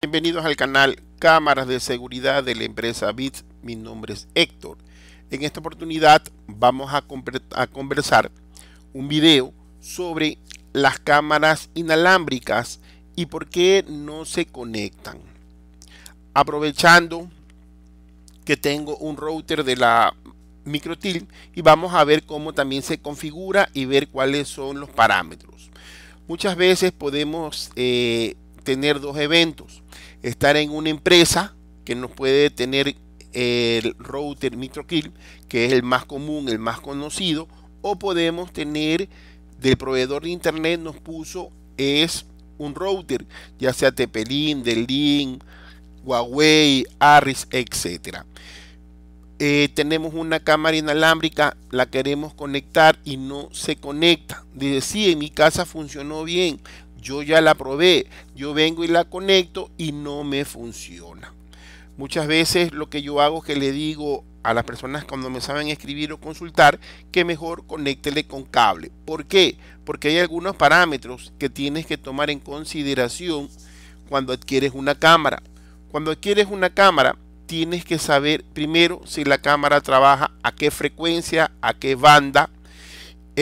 Bienvenidos al canal Cámaras de Seguridad de la empresa BITS. Mi nombre es Héctor. En esta oportunidad vamos a, conversar un video sobre las cámaras inalámbricas y por qué no se conectan. Aprovechando que tengo un router de la Microtil y vamos a ver cómo también se configura y ver cuáles son los parámetros. Muchas veces podemos eh, tener dos eventos estar en una empresa que nos puede tener eh, el router MitroKill, que es el más común, el más conocido, o podemos tener del proveedor de internet nos puso es un router, ya sea Tepelin, Delin, Huawei, Aris, etc. Eh, tenemos una cámara inalámbrica, la queremos conectar y no se conecta. Dice, sí, en mi casa funcionó bien, yo ya la probé, yo vengo y la conecto y no me funciona. Muchas veces lo que yo hago es que le digo a las personas cuando me saben escribir o consultar que mejor conéctele con cable. ¿Por qué? Porque hay algunos parámetros que tienes que tomar en consideración cuando adquieres una cámara. Cuando adquieres una cámara, tienes que saber primero si la cámara trabaja a qué frecuencia, a qué banda,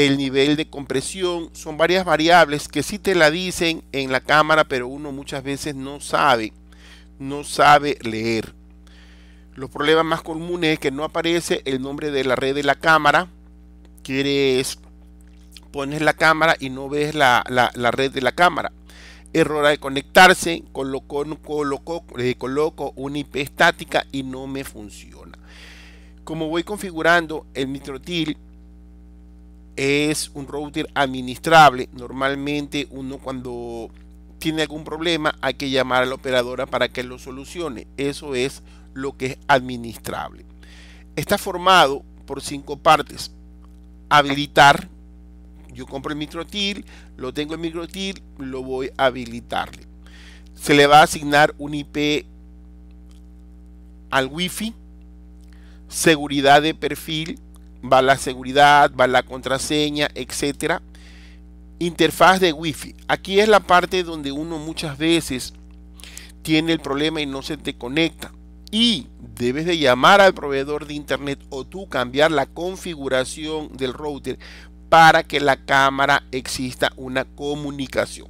el nivel de compresión, son varias variables que sí te la dicen en la cámara, pero uno muchas veces no sabe, no sabe leer. Los problemas más comunes es que no aparece el nombre de la red de la cámara, quieres pones la cámara y no ves la, la, red de la cámara. Error de conectarse, colocó, eh, coloco una IP estática y no me funciona. Como voy configurando el mitrotil, es un router administrable. Normalmente uno cuando tiene algún problema hay que llamar a la operadora para que lo solucione. Eso es lo que es administrable. Está formado por cinco partes. Habilitar. Yo compro el microtil, lo tengo en microtil, lo voy a habilitarle. Se le va a asignar un IP al wifi, seguridad de perfil, va la seguridad, va la contraseña, etcétera. Interfaz de Wi-Fi. Aquí es la parte donde uno muchas veces tiene el problema y no se te conecta. Y debes de llamar al proveedor de internet o tú cambiar la configuración del router para que la cámara exista una comunicación.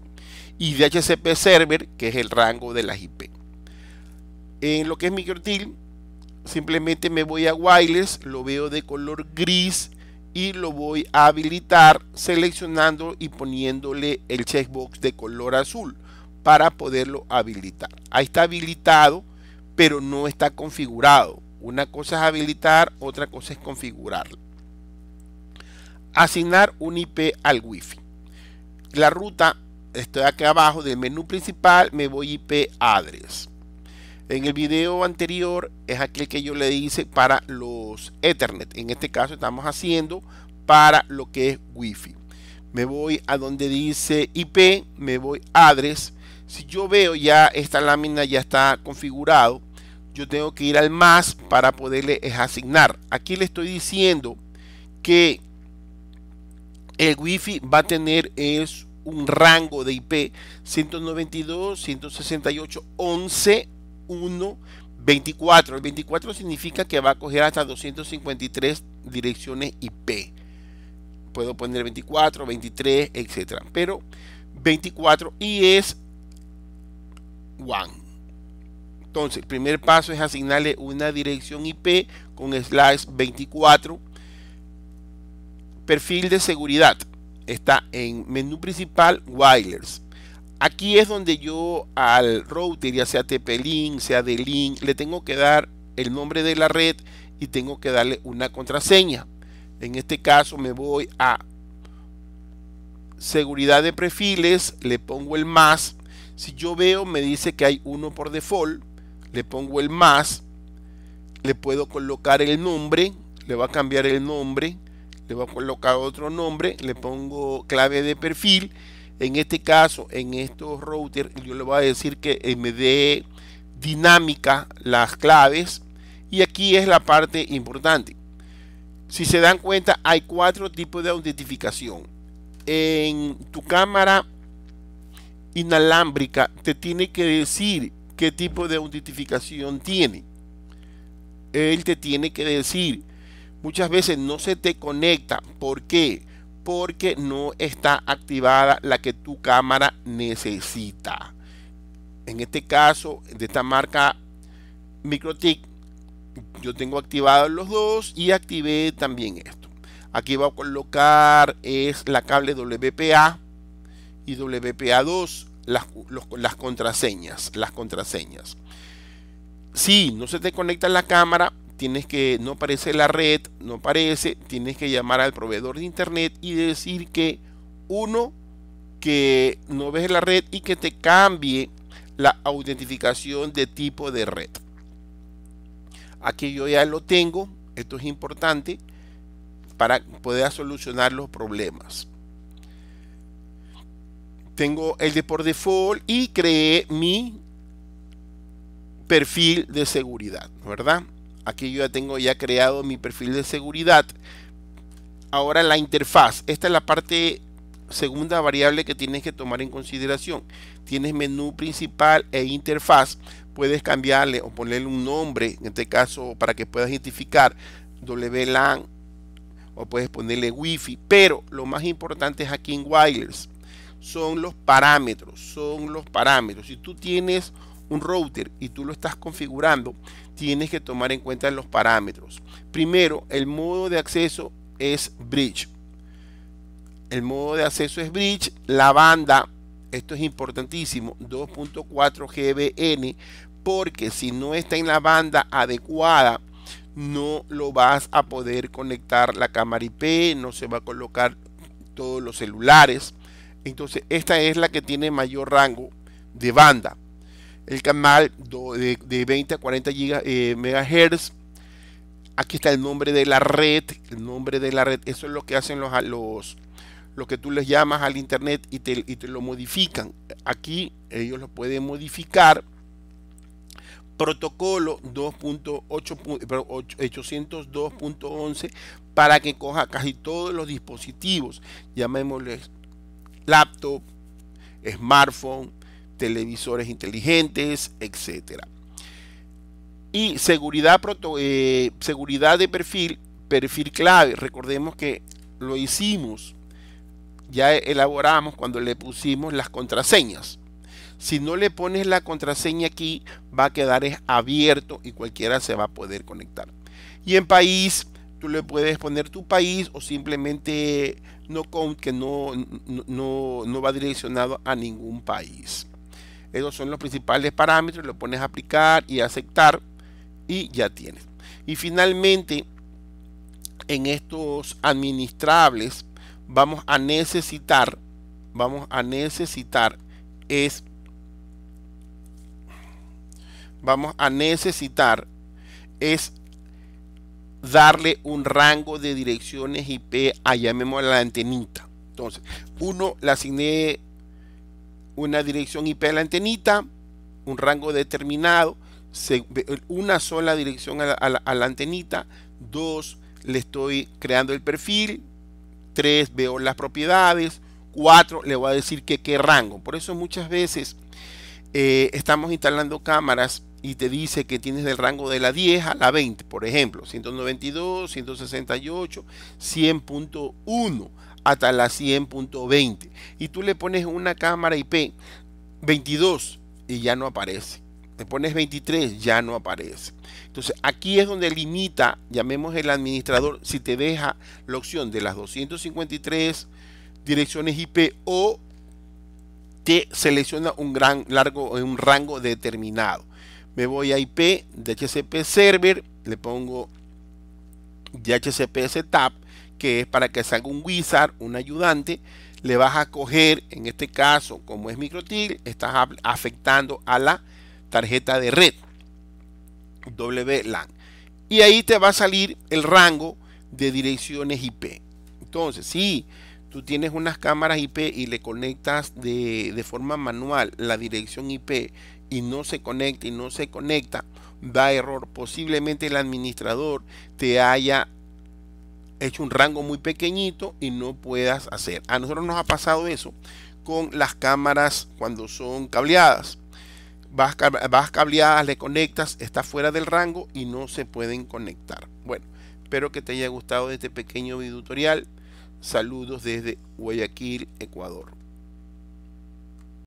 Y DHCP server, que es el rango de la IP. En lo que es MicroTil simplemente me voy a wireless, lo veo de color gris y lo voy a habilitar seleccionando y poniéndole el checkbox de color azul para poderlo habilitar. Ahí está habilitado, pero no está configurado. Una cosa es habilitar, otra cosa es configurar Asignar un IP al wifi La ruta, estoy acá abajo del menú principal, me voy IP address en el video anterior es aquel que yo le hice para los Ethernet. En este caso estamos haciendo para lo que es wifi Me voy a donde dice IP, me voy a address. Si yo veo ya esta lámina ya está configurado, yo tengo que ir al más para poderle asignar. Aquí le estoy diciendo que el wifi va a tener es un rango de IP 192, 168, 11 1, 24. El 24 significa que va a coger hasta 253 direcciones IP. Puedo poner 24, 23, etc. Pero 24 y es one. Entonces, el primer paso es asignarle una dirección IP con slash 24. Perfil de seguridad. Está en menú principal, wireless aquí es donde yo al router, ya sea TP-Link, sea D-Link, le tengo que dar el nombre de la red y tengo que darle una contraseña. En este caso me voy a seguridad de perfiles, le pongo el más. Si yo veo me dice que hay uno por default, le pongo el más, le puedo colocar el nombre, le va a cambiar el nombre, le voy a colocar otro nombre, le pongo clave de perfil en este caso, en estos routers, yo le voy a decir que eh, me dé dinámica las claves. Y aquí es la parte importante. Si se dan cuenta, hay cuatro tipos de autentificación. En tu cámara inalámbrica te tiene que decir qué tipo de autentificación tiene. Él te tiene que decir. Muchas veces no se te conecta. ¿Por qué? porque no está activada la que tu cámara necesita. En este caso, de esta marca MicroTik, yo tengo activados los dos y activé también esto. Aquí va a colocar es la cable WPA y WPA2, las, contraseñas, las contraseñas. Si no se te conecta la cámara, tienes que, no aparece la red, no aparece, tienes que llamar al proveedor de internet y decir que uno, que no ves la red y que te cambie la autentificación de tipo de red. Aquí yo ya lo tengo, esto es importante para poder solucionar los problemas. Tengo el de por default y creé mi perfil de seguridad, ¿verdad? Aquí yo ya tengo ya creado mi perfil de seguridad. Ahora la interfaz. Esta es la parte segunda variable que tienes que tomar en consideración. Tienes menú principal e interfaz. Puedes cambiarle o ponerle un nombre, en este caso para que puedas identificar WLAN o puedes ponerle wifi Pero lo más importante es aquí en Wireless son los parámetros, son los parámetros. Si tú tienes un router y tú lo estás configurando, tienes que tomar en cuenta los parámetros. Primero, el modo de acceso es bridge. El modo de acceso es bridge. La banda, esto es importantísimo, 2.4 GBN, porque si no está en la banda adecuada, no lo vas a poder conectar la cámara IP, no se va a colocar todos los celulares. Entonces, esta es la que tiene mayor rango de banda el canal de, 20 a 40 eh, megahertz aquí está el nombre de la red el nombre de la red eso es lo que hacen los, los lo que tú les llamas al internet y te, lo modifican aquí ellos lo pueden modificar protocolo 802.11 para que coja casi todos los dispositivos, llamémosles laptop, smartphone, televisores inteligentes, etcétera Y seguridad, eh, seguridad de perfil, perfil clave. Recordemos que lo hicimos, ya elaboramos cuando le pusimos las contraseñas. Si no le pones la contraseña aquí, va a quedar abierto y cualquiera se va a poder conectar. Y en país, tú le puedes poner tu país o simplemente no con que no, no, no va direccionado a ningún país. Esos son los principales parámetros, lo pones a aplicar y aceptar y ya tienes. Y finalmente, en estos administrables vamos a necesitar, vamos a necesitar es, vamos a necesitar es darle un rango de direcciones IP a llamémosla la antenita. Entonces, uno la asigné una dirección IP a la antenita, un rango determinado, una sola dirección a la, antenita, dos, le estoy creando el perfil, tres, veo las propiedades, cuatro, le voy a decir que qué rango. Por eso muchas veces eh, estamos instalando cámaras y te dice que tienes del rango de la 10 a la 20, por ejemplo, 192, 168, 100.1 hasta la 100.20 y tú le pones una cámara IP 22 y ya no aparece. Le pones 23, ya no aparece. Entonces aquí es donde limita, llamemos el administrador, si te deja la opción de las 253 direcciones IP o te selecciona un gran largo un rango determinado. Me voy a IP DHCP server, le pongo DHCP setup que es para que salga un wizard, un ayudante, le vas a coger, en este caso, como es MicroTil, estás afectando a la tarjeta de red WLAN. Y ahí te va a salir el rango de direcciones IP. Entonces, si tú tienes unas cámaras IP y le conectas de, de forma manual la dirección IP y no se conecta y no se conecta, da error. Posiblemente el administrador te haya hecho un rango muy pequeñito y no puedas hacer. A nosotros nos ha pasado eso con las cámaras cuando son cableadas. Vas, cableadas, le conectas, está fuera del rango y no se pueden conectar. Bueno, espero que te haya gustado este pequeño video tutorial. Saludos desde Guayaquil, Ecuador.